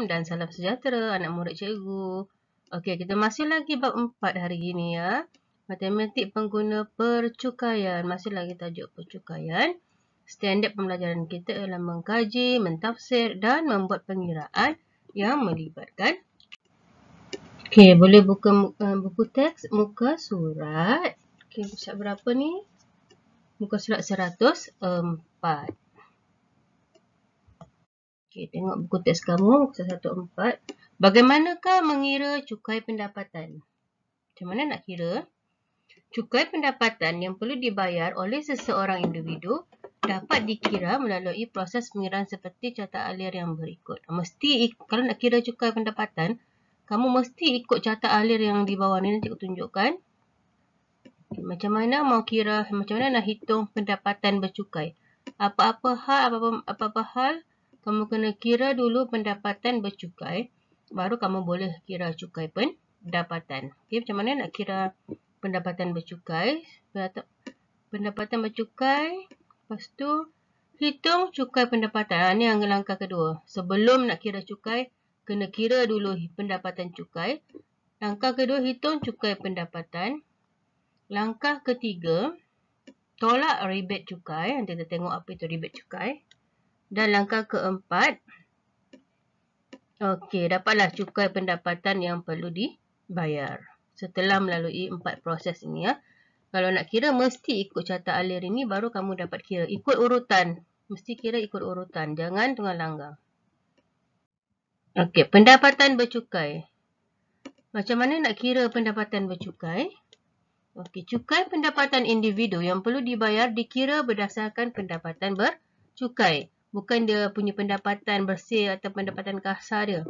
Assalamualaikum dan salam sejahtera anak murid cikgu. Okey, kita masih lagi bab empat hari ini ya. Matematik pengguna percukaian. Masih lagi tajuk percukaian. Standard pembelajaran kita ialah mengkaji, mentafsir dan membuat pengiraan yang melibatkan. Okey, boleh buka muka, eh, buku teks muka surat. Okey, berapa ni? Muka surat seratus empat. Okey, tengok buku teks kamu, satu empat. Bagaimanakah mengira cukai pendapatan? Macam mana nak kira? Cukai pendapatan yang perlu dibayar oleh seseorang individu dapat dikira melalui proses pengiraan seperti carta alir yang berikut. Mesti kalau nak kira cukai pendapatan, kamu mesti ikut carta alir yang di bawah ni nanti aku tunjukkan. Okay, macam mana mau kira, macam mana nak hitung pendapatan bercukai? apa -apa hal kamu kena kira dulu pendapatan bercukai baru kamu boleh kira cukai pendapatan. Okey macam mana nak kira pendapatan bercukai? Pendapatan bercukai lepas tu hitung cukai pendapatan. ini ah, yang langkah kedua. Sebelum nak kira cukai kena kira dulu pendapatan cukai. Langkah kedua hitung cukai pendapatan. Langkah ketiga tolak rebate cukai. Nanti kita tengok apa itu rebate cukai. Dan langkah keempat, okey, dapatlah cukai pendapatan yang perlu dibayar setelah melalui empat proses ini. Ya. Kalau nak kira, mesti ikut carta alir ini baru kamu dapat kira. Ikut urutan. Mesti kira ikut urutan. Jangan tengah langgar. Okey, pendapatan bercukai. Macam mana nak kira pendapatan bercukai? Okey, cukai pendapatan individu yang perlu dibayar dikira berdasarkan pendapatan bercukai bukan dia punya pendapatan bersih atau pendapatan kasar dia.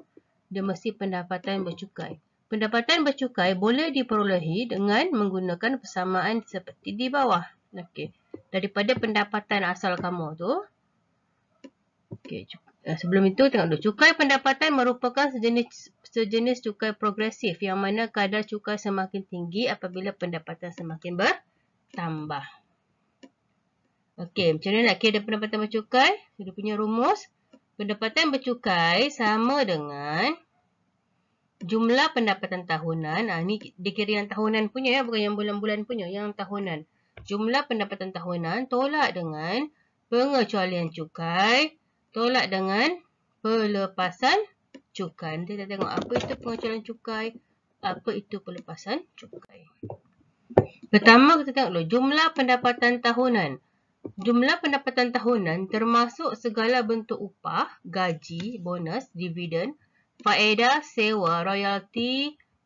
Dia mesti pendapatan bercukai. Pendapatan bercukai boleh diperolehi dengan menggunakan persamaan seperti di bawah. Okey. Daripada pendapatan asal kamu tu. Okey. Eh, sebelum itu tengok dulu. Cukai pendapatan merupakan sejenis sejenis cukai progresif yang mana kadar cukai semakin tinggi apabila pendapatan semakin bertambah. Okey, macam mana nak kira pendapatan bercukai? Kita punya rumus. Pendapatan bercukai sama dengan jumlah pendapatan tahunan. Ha, ni dikira yang tahunan punya ya, bukan yang bulan-bulan punya, yang tahunan. Jumlah pendapatan tahunan tolak dengan pengecualian cukai, tolak dengan pelepasan cukai. Nanti kita tengok apa itu pengecualian cukai, apa itu pelepasan cukai. Pertama kita tengok dulu, jumlah pendapatan tahunan. Jumlah pendapatan tahunan termasuk segala bentuk upah, gaji, bonus, dividen, faedah, sewa, royalti,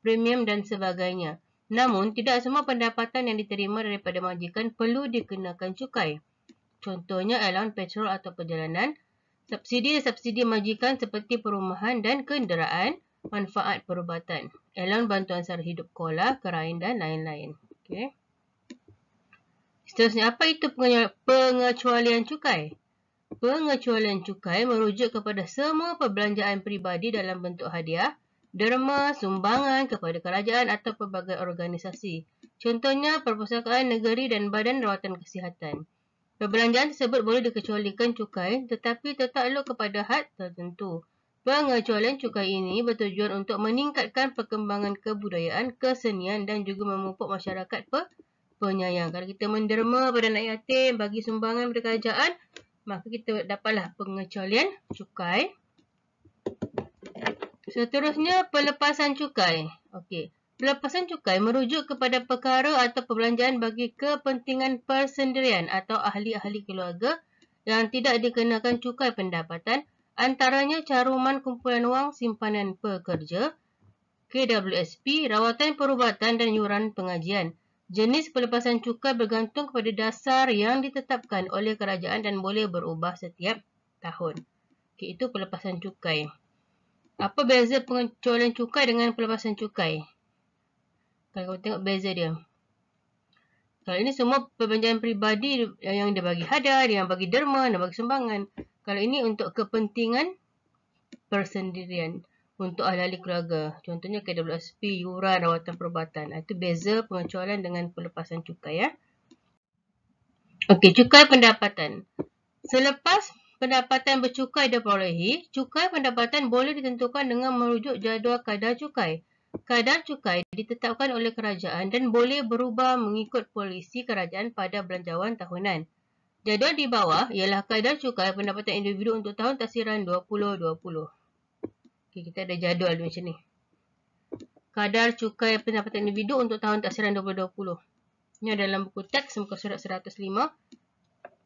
premium dan sebagainya. Namun, tidak semua pendapatan yang diterima daripada majikan perlu dikenakan cukai. Contohnya, elon petrol atau perjalanan, subsidi-subsidi majikan seperti perumahan dan kenderaan, manfaat perubatan, elon bantuan sara hidup kola, kerain dan lain-lain. Okay. Seterusnya, apa itu pengecualian cukai? Pengecualian cukai merujuk kepada semua perbelanjaan peribadi dalam bentuk hadiah, derma, sumbangan kepada kerajaan atau pelbagai organisasi. Contohnya, perpustakaan negeri dan badan rawatan kesihatan. Perbelanjaan tersebut boleh dikecualikan cukai tetapi tertakluk kepada had tertentu. Pengecualian cukai ini bertujuan untuk meningkatkan perkembangan kebudayaan, kesenian dan juga memupuk masyarakat pelbagai penyayang. Kalau kita menderma pada anak yatim bagi sumbangan pada kerajaan, maka kita dapatlah pengecualian cukai. Seterusnya, pelepasan cukai. Okey. Pelepasan cukai merujuk kepada perkara atau perbelanjaan bagi kepentingan persendirian atau ahli-ahli keluarga yang tidak dikenakan cukai pendapatan antaranya caruman kumpulan wang simpanan pekerja, KWSP, rawatan perubatan dan yuran pengajian. Jenis pelepasan cukai bergantung kepada dasar yang ditetapkan oleh kerajaan dan boleh berubah setiap tahun. Okay, itu pelepasan cukai. Apa beza pengecualian cukai dengan pelepasan cukai? Kalau kita tengok beza dia. Kalau ini semua perbelanjaan peribadi yang dia bagi hadar, yang bagi derma, dan bagi sumbangan. Kalau ini untuk kepentingan persendirian untuk ahli-ahli keluarga. Contohnya KWSP, yuran, rawatan perubatan. Ah, itu beza pengecualian dengan pelepasan cukai. Ya. Okey, cukai pendapatan. Selepas pendapatan bercukai diperolehi, cukai pendapatan boleh ditentukan dengan merujuk jadual kadar cukai. Kadar cukai ditetapkan oleh kerajaan dan boleh berubah mengikut polisi kerajaan pada belanjawan tahunan. Jadual di bawah ialah kadar cukai pendapatan individu untuk tahun tasiran 2020. Okay, kita ada jadual macam ni. Kadar cukai pendapatan individu untuk tahun taksiran 2020. Ini dalam buku teks muka surat 105.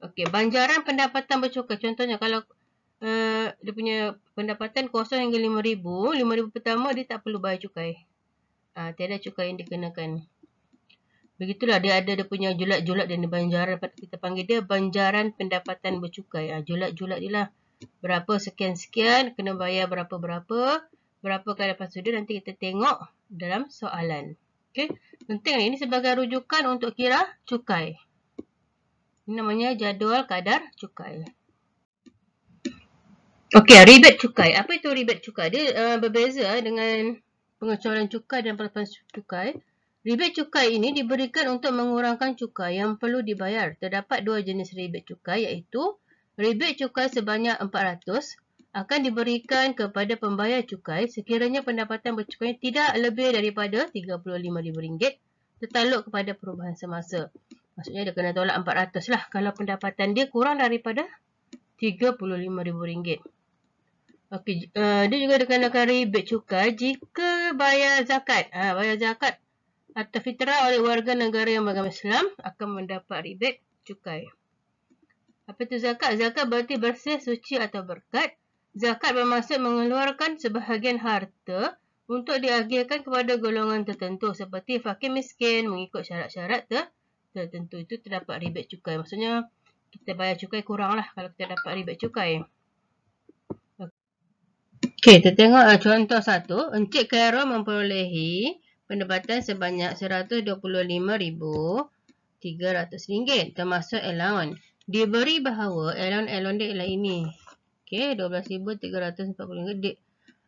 Okey, banjaran pendapatan bercukai. Contohnya kalau uh, dia punya pendapatan kosong hingga 5000, 5000 pertama dia tak perlu bayar cukai. Uh, tiada cukai yang dikenakan. Begitulah dia ada dia punya julat-julat dan banjaran kita panggil dia banjaran pendapatan bercukai. Ah uh, julat-julat dia lah berapa sekian-sekian, kena bayar berapa-berapa, berapa kali lepas sudah nanti kita tengok dalam soalan. Okey, penting ini sebagai rujukan untuk kira cukai. Ini namanya jadual kadar cukai. Okey, ribet cukai. Apa itu ribet cukai? Dia uh, berbeza eh, dengan pengecualian cukai dan pelepasan cukai. Ribet cukai ini diberikan untuk mengurangkan cukai yang perlu dibayar. Terdapat dua jenis ribet cukai iaitu Rebit cukai sebanyak RM400 akan diberikan kepada pembayar cukai sekiranya pendapatan bercukai tidak lebih daripada RM35,000 tertaluk kepada perubahan semasa. Maksudnya dia kena tolak RM400 lah kalau pendapatan dia kurang daripada RM35,000. Okay, uh, eh, dia juga dikenakan rebate cukai jika bayar zakat. Ha, bayar zakat atau fitrah oleh warga negara yang beragama Islam akan mendapat rebate cukai. Apa itu zakat? Zakat berarti bersih, suci atau berkat. Zakat bermaksud mengeluarkan sebahagian harta untuk diagihkan kepada golongan tertentu seperti fakir miskin mengikut syarat-syarat tertentu itu terdapat ribet cukai. Maksudnya kita bayar cukai kurang lah kalau kita dapat ribet cukai. Okey, kita tengok eh, contoh satu. Encik Kairo memperolehi pendapatan sebanyak RM125,300 termasuk allowance. Dia beri bahawa elon-elon dia ialah ini. okay, 12,340 dia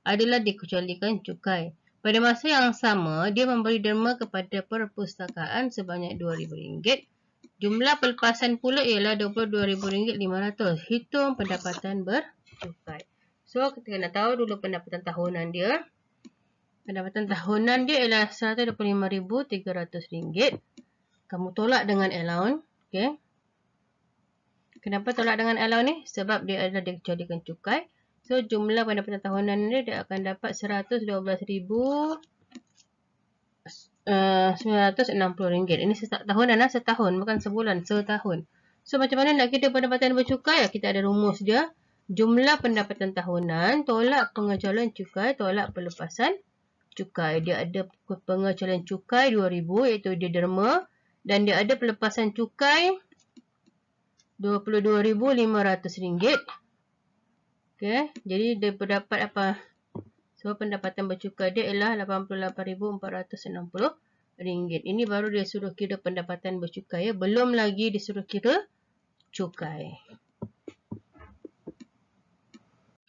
adalah dikecualikan cukai. Pada masa yang sama, dia memberi derma kepada perpustakaan sebanyak RM2,000. Jumlah pelepasan pula ialah RM22,500. Hitung pendapatan bercukai. So, kita nak tahu dulu pendapatan tahunan dia. Pendapatan tahunan dia ialah RM125,300. Kamu tolak dengan allowance. okay? kenapa tolak dengan allow ni? Sebab dia adalah dijadikan cukai. So jumlah pendapatan tahunan ni dia akan dapat 112960 eh, ringgit. ini setahun tahunan lah. Setahun. Bukan sebulan. Setahun. So macam mana nak kita pendapatan bercukai? Ya, kita ada rumus dia. Jumlah pendapatan tahunan tolak pengecualian cukai tolak pelepasan cukai. Dia ada pengecualian cukai 2000 iaitu dia derma. Dan dia ada pelepasan cukai 22,500 ringgit. Okay. Jadi, dia berdapat apa? So, pendapatan bercukai dia ialah 88,460 ringgit. Ini baru dia suruh kira pendapatan bercukai. Ya. Belum lagi dia suruh kira cukai.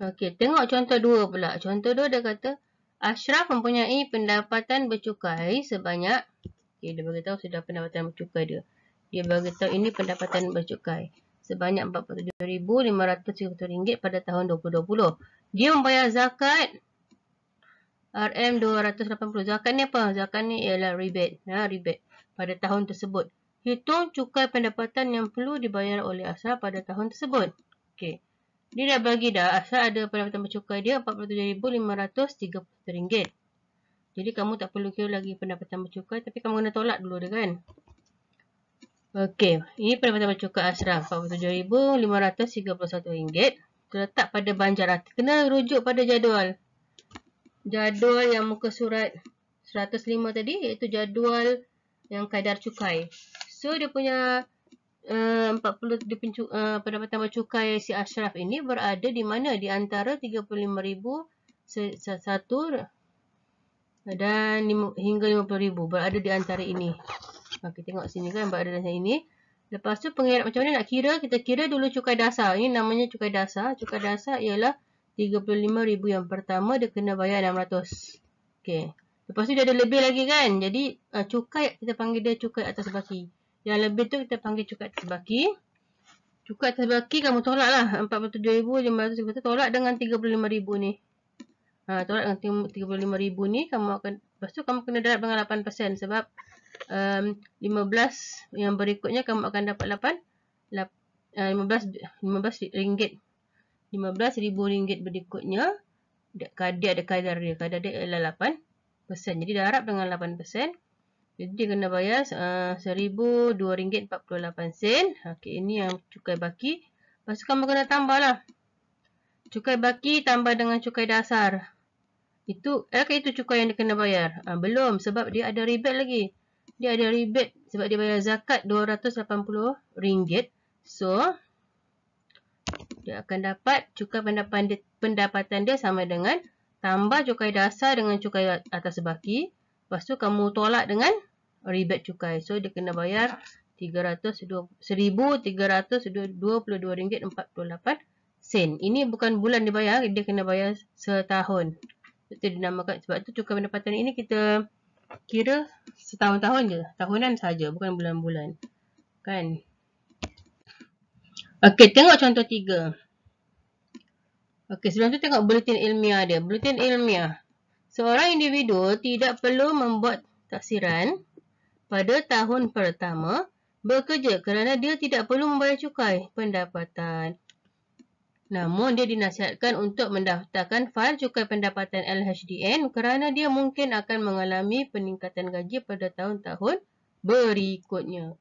Okay, tengok contoh dua pula. Contoh dua dia kata, Ashraf mempunyai pendapatan bercukai sebanyak, okay, dia beritahu sudah pendapatan bercukai dia dia beritahu ini pendapatan bercukai sebanyak RM47,500 pada tahun 2020. Dia membayar zakat RM280. Zakat ni apa? Zakat ni ialah rebate. Ha, rebate pada tahun tersebut. Hitung cukai pendapatan yang perlu dibayar oleh Asa pada tahun tersebut. Okey. Dia dah bagi dah. Asa ada pendapatan bercukai dia RM47,530. Jadi kamu tak perlu kira lagi pendapatan bercukai tapi kamu kena tolak dulu dia kan. Okey, ini pendapatan cukai Asraf, RM47,531 terletak pada banjar rata. Kena rujuk pada jadual. Jadual yang muka surat 105 tadi iaitu jadual yang kadar cukai. So dia punya eh, uh, 40 dia uh, pendapatan cukai si Asraf ini berada di mana? Di antara 35,001 dan 5, hingga 50,000 berada di antara ini. Okey, tengok sini kan berada ada sini ini. Lepas tu pengira macam mana nak kira? Kita kira dulu cukai dasar. Ini namanya cukai dasar. Cukai dasar ialah 35000 yang pertama dia kena bayar 600 Okey. Lepas tu dia ada lebih lagi kan? Jadi uh, cukai kita panggil dia cukai atas baki. Yang lebih tu kita panggil cukai atas baki. Cukai atas baki kamu tolak lah. RM47,500 tolak dengan 35000 ni. Ha, tolak dengan 35000 ni. Kamu akan, lepas tu kamu kena darat dengan 8% sebab um, 15 yang berikutnya kamu akan dapat 8 15 15 ringgit 15000 ringgit berikutnya kadar ada kadar dia kadar dia ialah 8% jadi dah harap dengan 8% jadi dia kena bayar uh, 1000 2 ringgit 48 sen okey ini yang cukai baki lepas tu kamu kena tambahlah cukai baki tambah dengan cukai dasar itu eh itu cukai yang dia kena bayar uh, belum sebab dia ada rebate lagi dia ada rebate sebab dia bayar zakat RM280. So, dia akan dapat cukai pendapatan dia sama dengan tambah cukai dasar dengan cukai atas baki. Lepas tu kamu tolak dengan rebate cukai. So, dia kena bayar RM1,322.48. Ini bukan bulan dibayar, dia kena bayar setahun. Itu dinamakan. Sebab tu cukai pendapatan ini kita kira setahun-tahun je. Lah. Tahunan saja, bukan bulan-bulan. Kan? Okey, tengok contoh tiga. Okey, sebelum tu tengok bulletin ilmiah dia. Bulletin ilmiah. Seorang individu tidak perlu membuat taksiran pada tahun pertama bekerja kerana dia tidak perlu membayar cukai pendapatan. Namun dia dinasihatkan untuk mendaftarkan fail cukai pendapatan LHDN kerana dia mungkin akan mengalami peningkatan gaji pada tahun-tahun berikutnya.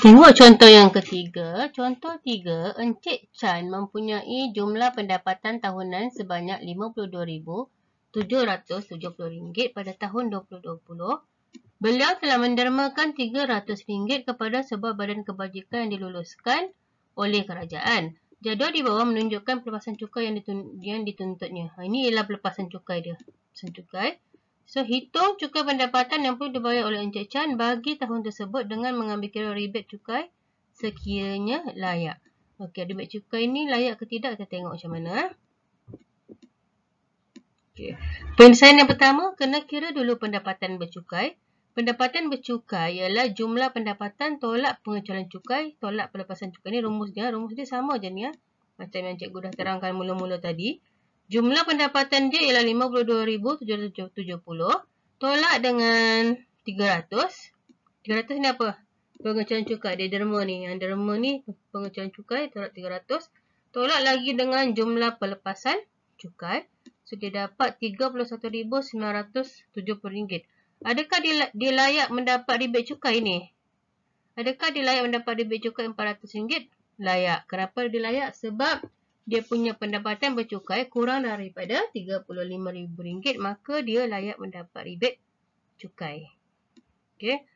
Tengok contoh yang ketiga. Contoh tiga, Encik Chan mempunyai jumlah pendapatan tahunan sebanyak RM52,770 pada tahun 2020. Beliau telah mendermakan RM300 kepada sebuah badan kebajikan yang diluluskan oleh kerajaan. Jadual di bawah menunjukkan pelepasan cukai yang, ditun yang dituntutnya. Ha, ini ialah pelepasan cukai dia. Pelepasan cukai. So, hitung cukai pendapatan yang perlu dibayar oleh Encik Chan bagi tahun tersebut dengan mengambil kira rebate cukai sekiranya layak. Okey, rebate cukai ini layak ke tidak kita tengok macam mana. Eh. Okay. Penyelesaian yang pertama, kena kira dulu pendapatan bercukai. Pendapatan bercukai ialah jumlah pendapatan tolak pengecualian cukai, tolak pelepasan cukai. Ini rumus dia. Rumus dia sama je ni ya. Macam yang cikgu dah terangkan mula-mula tadi. Jumlah pendapatan dia ialah RM52,770. Tolak dengan RM300. RM300 ni apa? Pengecualian cukai. Dia derma ni. Yang derma ni pengecualian cukai tolak RM300. Tolak lagi dengan jumlah pelepasan cukai. So dia dapat RM31,970. Adakah dia, layak mendapat rebate cukai ni? Adakah dia layak mendapat rebate cukai RM400? Layak. Kenapa dia layak? Sebab dia punya pendapatan bercukai kurang daripada RM35,000. Maka dia layak mendapat rebate cukai. Okay.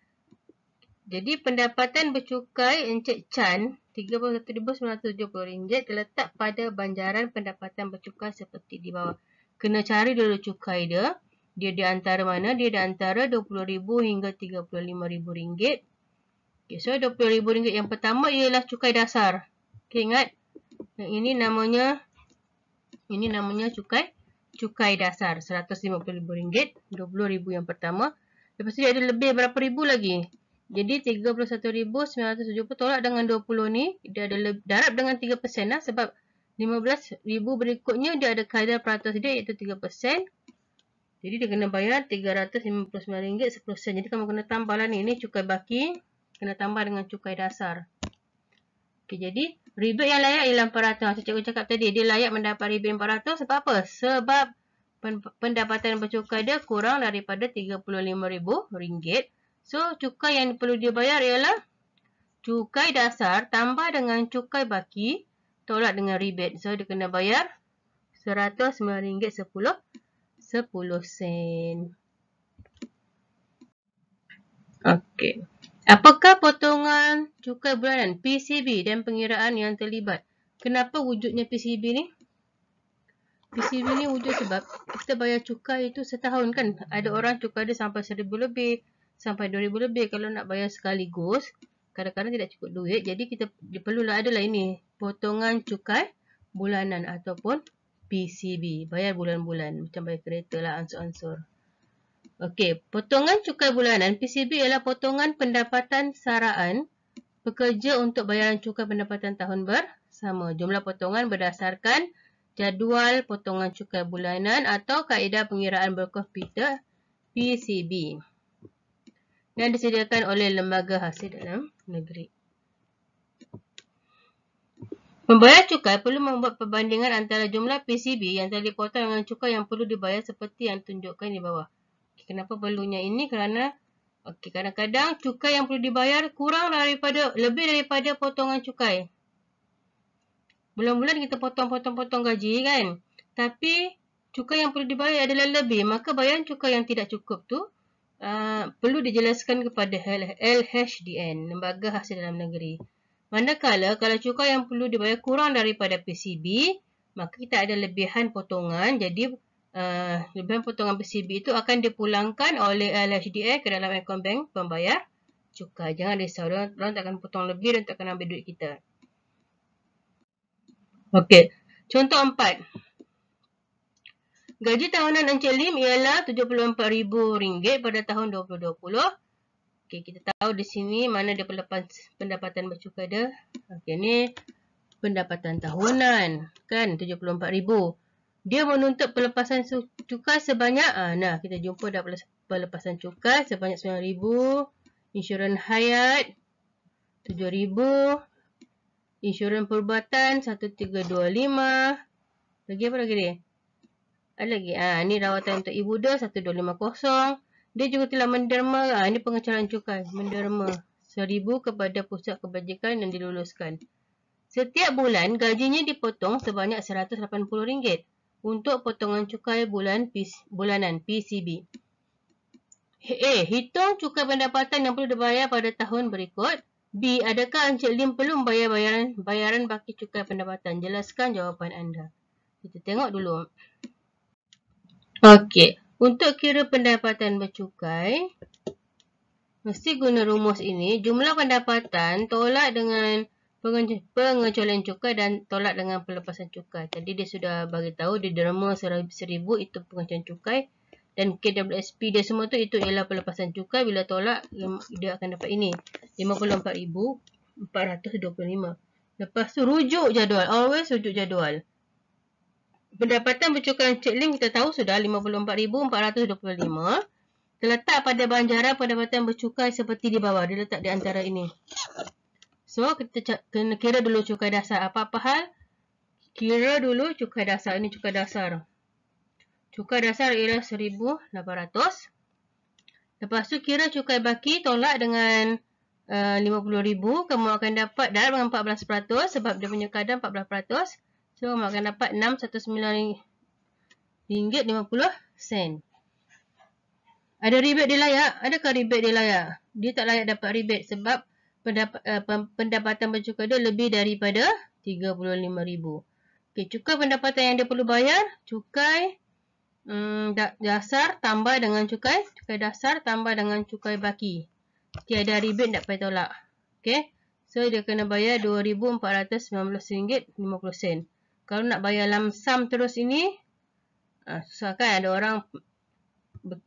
Jadi pendapatan bercukai Encik Chan RM31,970 terletak pada banjaran pendapatan bercukai seperti di bawah. Kena cari dulu cukai dia. Dia di antara mana? Dia di antara RM20,000 hingga RM35,000. Okay, so RM20,000 yang pertama ialah cukai dasar. Okay, ingat? Yang ini namanya ini namanya cukai cukai dasar RM155,000. RM20,000 yang pertama. Lepas tu dia ada lebih berapa ribu lagi? Jadi RM31,970 tolak dengan RM20,000 ni. Dia ada darab dengan 3% lah sebab 15000 berikutnya dia ada kadar peratus dia iaitu 3%. Jadi dia kena bayar RM359.10. Jadi kamu kena tambahlah ni. Ini cukai baki. Kena tambah dengan cukai dasar. Okey, jadi rebate yang layak ialah RM400. Macam cikgu cakap tadi, dia layak mendapat rebate RM400 sebab apa? Sebab pendapatan bercukai dia kurang daripada RM35,000. So, cukai yang perlu dia bayar ialah cukai dasar tambah dengan cukai baki tolak dengan rebate. So, dia kena bayar ringgit 10. 10 sen. Okey. Apakah potongan cukai bulanan PCB dan pengiraan yang terlibat? Kenapa wujudnya PCB ni? PCB ni wujud sebab kita bayar cukai itu setahun kan. Ada orang cukai dia sampai 1000 lebih, sampai 2000 lebih kalau nak bayar sekaligus. Kadang-kadang tidak cukup duit. Jadi kita perlulah adalah ini potongan cukai bulanan ataupun PCB. Bayar bulan-bulan. Macam bayar kereta lah ansur-ansur. Okey. Potongan cukai bulanan. PCB ialah potongan pendapatan saraan pekerja untuk bayaran cukai pendapatan tahun bersama. Jumlah potongan berdasarkan jadual potongan cukai bulanan atau kaedah pengiraan berkos Peter PCB yang disediakan oleh lembaga hasil dalam negeri. Pembayar cukai perlu membuat perbandingan antara jumlah PCB yang telah dipotong dengan cukai yang perlu dibayar seperti yang tunjukkan di bawah. Okay, kenapa perlunya ini? Kerana okay, kadang-kadang cukai yang perlu dibayar kurang daripada lebih daripada potongan cukai. Bulan-bulan kita potong-potong-potong gaji kan? Tapi cukai yang perlu dibayar adalah lebih. Maka bayaran cukai yang tidak cukup tu uh, perlu dijelaskan kepada LHDN, Lembaga Hasil Dalam Negeri. Manakala kalau cukai yang perlu dibayar kurang daripada PCB, maka kita ada lebihan potongan. Jadi uh, lebihan potongan PCB itu akan dipulangkan oleh LHDA ke dalam akaun bank pembayar cukai. Jangan risau, orang, orang tak akan potong lebih dan tak akan ambil duit kita. Okey, contoh empat. Gaji tahunan Encik Lim ialah RM74,000 pada tahun 2020. Okey, kita tahu di sini mana dia pelepas pendapatan bercuka dia. Okey, ni pendapatan tahunan. Kan, RM74,000. Dia menuntut pelepasan cukai sebanyak, ah, nah kita jumpa dah pelepasan cukai sebanyak RM9,000. Insurans hayat, RM7,000. Insurans perubatan, RM1,325. Lagi apa lagi ni? Ada lagi, ah, ni rawatan untuk ibu dia, RM1,250. Dia juga telah menderma, ah, ini pengecualian cukai, menderma seribu kepada pusat kebajikan yang diluluskan. Setiap bulan, gajinya dipotong sebanyak RM180 untuk potongan cukai bulan bulanan PCB. eh Hitung cukai pendapatan yang perlu dibayar pada tahun berikut. B. Adakah Encik Lim perlu membayar bayaran, bayaran baki cukai pendapatan? Jelaskan jawapan anda. Kita tengok dulu. Okey. Untuk kira pendapatan bercukai, mesti guna rumus ini. Jumlah pendapatan tolak dengan pengecualian cukai dan tolak dengan pelepasan cukai. Jadi dia sudah bagi tahu di derma seribu itu pengecualian cukai dan KWSP dia semua tu itu ialah pelepasan cukai bila tolak dia akan dapat ini 54425. Lepas tu rujuk jadual, always rujuk jadual pendapatan bercukai Encik Lim kita tahu sudah 54,425 terletak pada banjaran pendapatan bercukai seperti di bawah. Dia letak di antara ini. So, kita kena kira dulu cukai dasar. Apa-apa hal? Kira dulu cukai dasar. Ini cukai dasar. Cukai dasar ialah 1,800. Lepas tu kira cukai baki tolak dengan eh, uh, 50,000. Kamu akan dapat dalam 14% sebab dia punya kadar 14%. So, Mak akan dapat 50 sen. Ada rebate dia layak? Adakah rebate dia layak? Dia tak layak dapat rebate sebab eh, pendapatan bercukai dia lebih daripada 35 ribu. Okay, cukai pendapatan yang dia perlu bayar, cukai hmm, dasar tambah dengan cukai, cukai dasar tambah dengan cukai baki. Tiada ada rebate tak payah tolak. Okay, so dia kena bayar RM2,490.50 kalau nak bayar lamsam terus ini uh, susah kan ada orang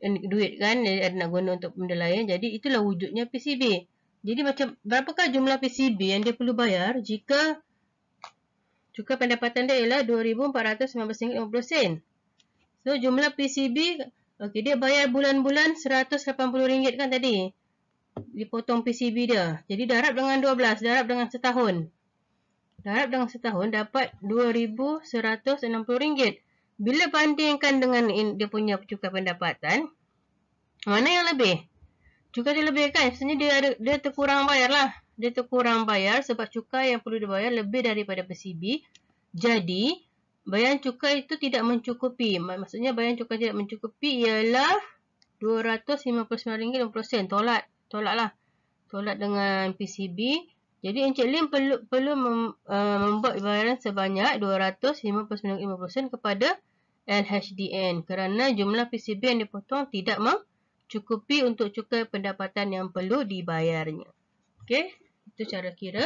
eh, duit kan jadi ada nak guna untuk benda lain jadi itulah wujudnya PCB jadi macam berapakah jumlah PCB yang dia perlu bayar jika juga pendapatan dia ialah RM2,419.50 so jumlah PCB okay, dia bayar bulan-bulan RM180 kan tadi dipotong PCB dia jadi darab dengan 12 darab dengan setahun darab dengan setahun dapat RM2,160. Bila bandingkan dengan dia punya cukai pendapatan, mana yang lebih? Cukai dia lebih kan? Sebenarnya dia, ada, dia terkurang bayar lah. Dia terkurang bayar sebab cukai yang perlu dibayar lebih daripada PCB. Jadi, bayaran cukai itu tidak mencukupi. Maksudnya, bayaran cukai tidak mencukupi ialah RM259.60. Tolak. Tolaklah. Tolak dengan PCB. Jadi Encik Lim perlu, perlu mem, uh, membuat bayaran sebanyak 259.50 kepada LHDN kerana jumlah PCB yang dipotong tidak mencukupi untuk cukai pendapatan yang perlu dibayarnya. Okey, itu cara kira.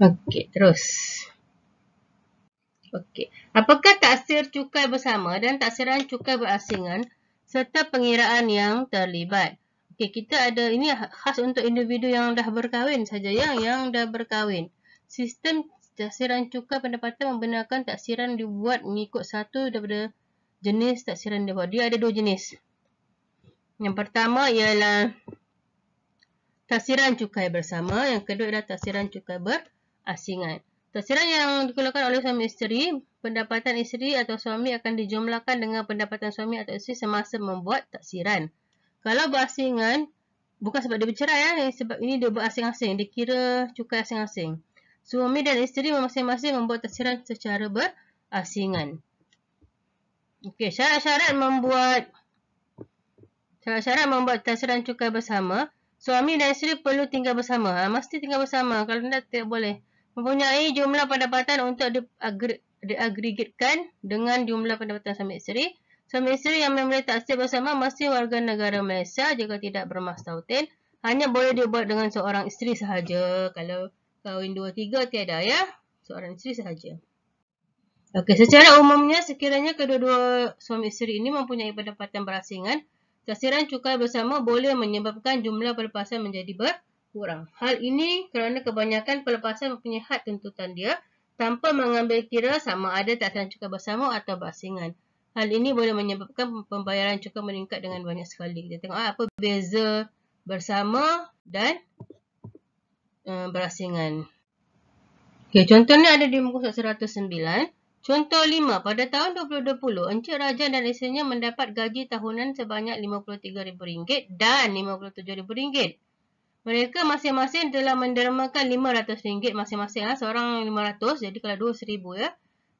Okey, terus. Okey, apakah taksir cukai bersama dan taksiran cukai berasingan serta pengiraan yang terlibat? Okey, kita ada ini lah, khas untuk individu yang dah berkahwin saja yang yang dah berkahwin. Sistem taksiran cukai pendapatan membenarkan taksiran dibuat mengikut satu daripada jenis taksiran dibuat. Dia ada dua jenis. Yang pertama ialah taksiran cukai bersama, yang kedua ialah taksiran cukai berasingan. Taksiran yang dikeluarkan oleh suami isteri, pendapatan isteri atau suami akan dijumlahkan dengan pendapatan suami atau isteri semasa membuat taksiran. Kalau berasingan, bukan sebab dia bercerai ya, sebab ini dia berasing-asing, dia kira cukai asing-asing. Suami dan isteri masing-masing membuat tafsiran secara berasingan. Okey, syarat-syarat membuat syarat-syarat membuat tafsiran cukai bersama, suami dan isteri perlu tinggal bersama. Ha, mesti tinggal bersama kalau tidak tidak boleh. Mempunyai jumlah pendapatan untuk diagregatkan dengan jumlah pendapatan suami isteri. Suami isteri yang memberi taksir bersama masih warga negara Malaysia jika tidak bermastautin. Hanya boleh dibuat dengan seorang isteri sahaja. Kalau kahwin dua tiga tiada ya. Seorang isteri sahaja. Okey, secara umumnya sekiranya kedua-dua suami isteri ini mempunyai pendapatan berasingan, taksiran cukai bersama boleh menyebabkan jumlah pelepasan menjadi berkurang. Hal ini kerana kebanyakan pelepasan mempunyai had tuntutan dia tanpa mengambil kira sama ada taksiran cukai bersama atau berasingan. Hal ini boleh menyebabkan pembayaran cukai meningkat dengan banyak sekali. Kita tengok ah, apa beza bersama dan uh, berasingan. Okay, contoh ni ada di muka surat 109. Contoh 5. Pada tahun 2020, Encik Rajan dan isterinya mendapat gaji tahunan sebanyak RM53,000 dan RM57,000. Mereka masing-masing telah mendermakan RM500 masing-masing. Lah. Seorang RM500, jadi kalau RM2,000 ya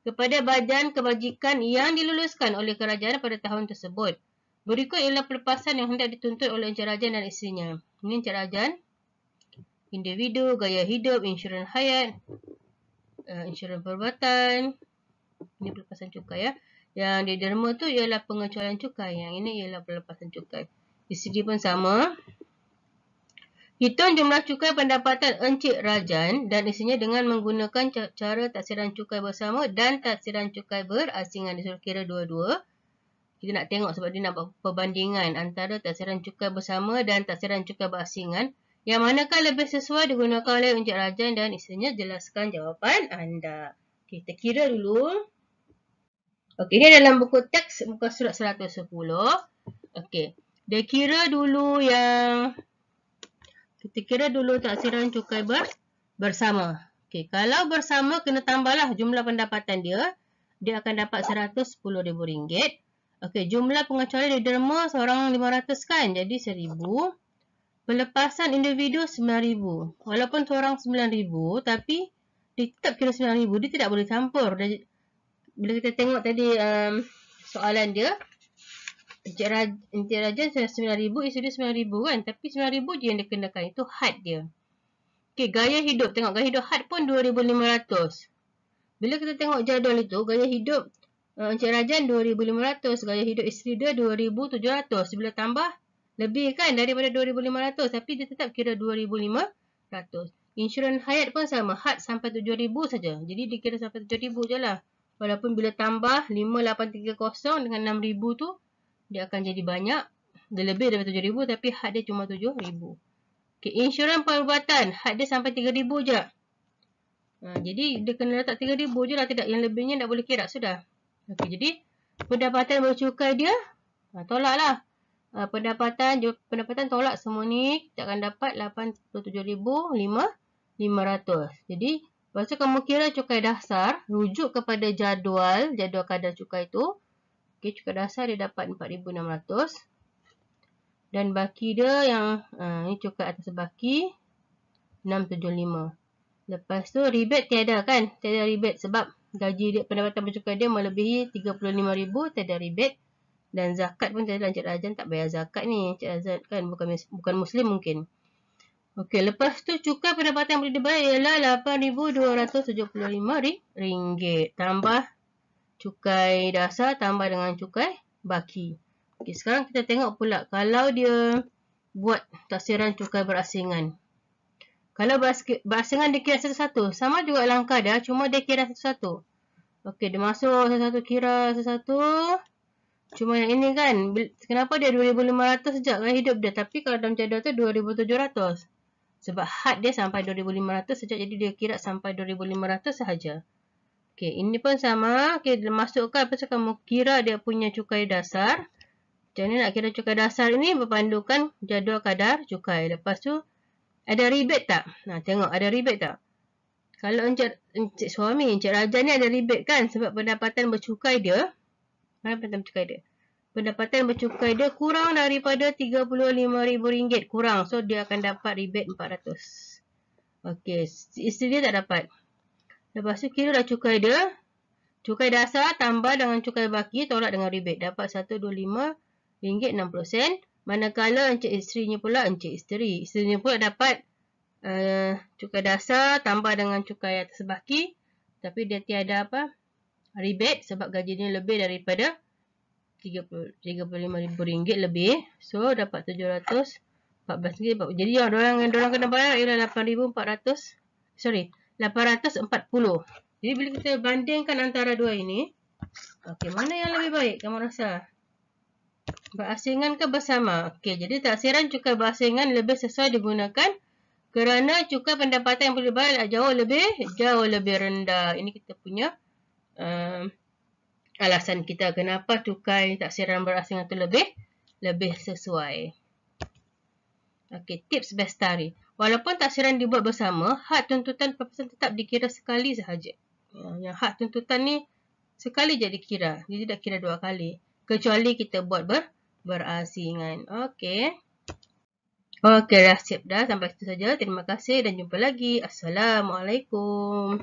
kepada badan kebajikan yang diluluskan oleh kerajaan pada tahun tersebut. Berikut ialah pelepasan yang hendak dituntut oleh Encik Rajan dan isterinya. Ini Encik Rajan. Individu, gaya hidup, insurans hayat, uh, insurans perubatan. Ini pelepasan cukai ya. Yang di derma tu ialah pengecualian cukai. Yang ini ialah pelepasan cukai. Isteri pun sama. Hitung jumlah cukai pendapatan Encik Rajan dan isinya dengan menggunakan cara taksiran cukai bersama dan taksiran cukai berasingan. Dia kira dua-dua. Kita nak tengok sebab dia nak perbandingan antara taksiran cukai bersama dan taksiran cukai berasingan. Yang manakah lebih sesuai digunakan oleh Encik Rajan dan isinya jelaskan jawapan anda. kita kira dulu. Okey, ini dalam buku teks buka surat 110. Okey, dia kira dulu yang... Kita kira dulu taksiran cukai ber bersama. Okey, kalau bersama kena tambahlah jumlah pendapatan dia. Dia akan dapat rm ringgit. Okey, jumlah pengecualian derma seorang 500 kan. Jadi RM1,000. Pelepasan individu RM9,000. Walaupun seorang RM9,000 tapi dia tetap kira RM9,000. Dia tidak boleh campur. Bila kita tengok tadi um, soalan dia. Encik Rajan 9,000 isteri 9,000 kan. Tapi 9,000 je yang dia kenakan. Itu had dia. Okey, gaya hidup. Tengok gaya hidup had pun 2,500. Bila kita tengok jadual itu, gaya hidup uh, Encik Rajan 2,500. Gaya hidup isteri dia 2,700. Bila tambah, lebih kan daripada 2,500. Tapi dia tetap kira 2,500. Insurans hayat pun sama. Had sampai 7,000 saja. Jadi dia kira sampai 7,000 je lah. Walaupun bila tambah 5,830 dengan 6,000 tu, dia akan jadi banyak. Dia lebih daripada RM7,000 tapi had dia cuma RM7,000. Okay, insurans perubatan. Had dia sampai RM3,000 je. Ha, jadi, dia kena letak RM3,000 je lah. Tidak, yang lebihnya tak boleh kira. Sudah. Okay, jadi, pendapatan bercukai dia, ha, tolak lah. Ha, pendapatan, pendapatan tolak semua ni. Kita akan dapat RM87,500. 500. Jadi, lepas tu kamu kira cukai dasar, rujuk kepada jadual, jadual kadar cukai tu. Okey, cukai dasar dia dapat 4600 Dan baki dia yang uh, ni cukai atas baki 675 Lepas tu rebate tiada kan? Tiada rebate sebab gaji dia, pendapatan bercukai dia melebihi 35000 tiada rebate. Dan zakat pun tiada. Encik Razan tak bayar zakat ni. Encik Razan kan bukan, bukan Muslim mungkin. Okey, lepas tu cukai pendapatan boleh dibayar ialah 8275 ringgit. Tambah cukai dasar tambah dengan cukai baki. Okey, sekarang kita tengok pula kalau dia buat taksiran cukai berasingan. Kalau berasingan dia kira satu-satu, sama juga langkah dia, cuma dia kira satu-satu. Okey, dia masuk satu-satu kira satu-satu. Cuma yang ini kan, kenapa dia 2500 sejak kan hidup dia, tapi kalau dalam jadual tu 2700. Sebab had dia sampai 2500 sejak jadi dia kira sampai 2500 sahaja. Okey, ini pun sama. Okey, masukkan apa sahaja, kamu kira dia punya cukai dasar. Macam ni nak kira cukai dasar ini berpandukan jadual kadar cukai. Lepas tu ada ribet tak? Nah, tengok ada ribet tak? Kalau encik, encik suami, encik raja ni ada ribet kan sebab pendapatan bercukai dia mana pendapatan bercukai dia? Pendapatan bercukai dia kurang daripada RM35,000 kurang. So dia akan dapat ribet RM400. Okey, isteri dia tak dapat. Lepas tu kira lah cukai dia. Cukai dasar tambah dengan cukai baki tolak dengan rebate. Dapat RM125.60. Manakala Encik Isterinya pula Encik Isteri. Isterinya pula dapat uh, cukai dasar tambah dengan cukai atas baki. Tapi dia tiada apa rebate sebab gajinya lebih daripada RM35,000 lebih. So dapat RM714. Jadi orang yang orang kena bayar ialah RM8,400. Sorry. 840. Jadi bila kita bandingkan antara dua ini, okey mana yang lebih baik kamu rasa? Berasingan ke bersama? Okey, jadi taksiran cukai berasingan lebih sesuai digunakan kerana cukai pendapatan yang boleh dibayar jauh lebih jauh lebih rendah. Ini kita punya um, alasan kita kenapa cukai taksiran berasingan itu lebih lebih sesuai. Okey, tips bestari. Walaupun taksiran dibuat bersama, hak tuntutan perpisahan tetap dikira sekali sahaja. Ya, yang hak tuntutan ni sekali jadi kira. Dia tidak kira dua kali. Kecuali kita buat ber berasingan. Okey. Okey, dah siap dah. Sampai situ saja. Terima kasih dan jumpa lagi. Assalamualaikum.